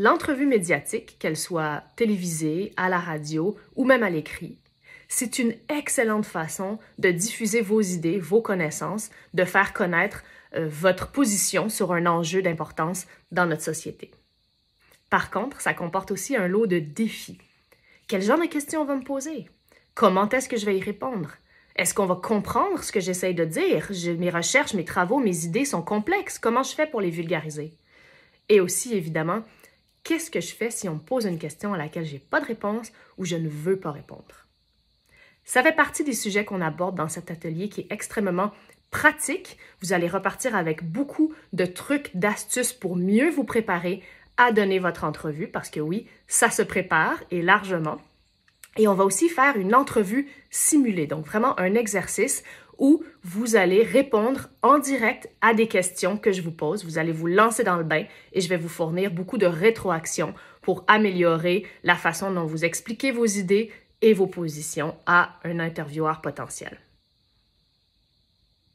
L'entrevue médiatique, qu'elle soit télévisée, à la radio ou même à l'écrit, c'est une excellente façon de diffuser vos idées, vos connaissances, de faire connaître euh, votre position sur un enjeu d'importance dans notre société. Par contre, ça comporte aussi un lot de défis. Quel genre de questions on va me poser? Comment est-ce que je vais y répondre? Est-ce qu'on va comprendre ce que j'essaie de dire? mes recherches, mes travaux, mes idées sont complexes. Comment je fais pour les vulgariser? Et aussi, évidemment, qu'est-ce que je fais si on me pose une question à laquelle je n'ai pas de réponse ou je ne veux pas répondre? Ça fait partie des sujets qu'on aborde dans cet atelier qui est extrêmement pratique. Vous allez repartir avec beaucoup de trucs, d'astuces pour mieux vous préparer à donner votre entrevue parce que oui, ça se prépare et largement. Et on va aussi faire une entrevue simulée, donc vraiment un exercice où vous allez répondre en direct à des questions que je vous pose. Vous allez vous lancer dans le bain et je vais vous fournir beaucoup de rétroaction pour améliorer la façon dont vous expliquez vos idées et vos positions à un intervieweur potentiel.